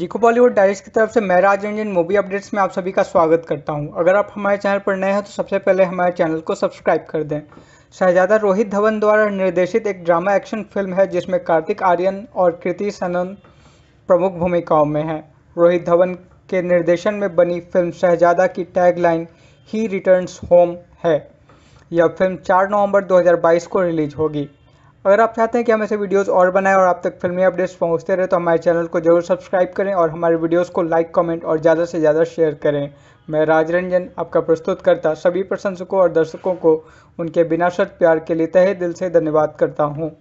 जीको बॉलीवुड डायरेक्ट की तरफ से मैं राज रंजन मूवी अपडेट्स में आप सभी का स्वागत करता हूं। अगर आप हमारे चैनल पर नए हैं तो सबसे पहले हमारे चैनल को सब्सक्राइब कर दें शहजादा रोहित धवन द्वारा निर्देशित एक ड्रामा एक्शन फिल्म है जिसमें कार्तिक आर्यन और कृति सनन प्रमुख भूमिकाओं में हैं रोहित धवन के निर्देशन में बनी फिल्म शहजादा की टैगलाइन ही रिटर्न्स होम है यह फिल्म 4 नवंबर 2022 को रिलीज होगी अगर आप चाहते हैं कि हम ऐसे वीडियोस और बनाएं और आप तक फिल्मी अपडेट्स पहुंचते रहे तो हमारे चैनल को जरूर सब्सक्राइब करें और हमारे वीडियोस को लाइक कमेंट और ज़्यादा से ज़्यादा शेयर करें मैं राजरंजन आपका प्रस्तुतकर्ता सभी प्रशंसकों और दर्शकों को उनके बिना शर्त प्यार के लिए तहे दिल से धन्यवाद करता हूँ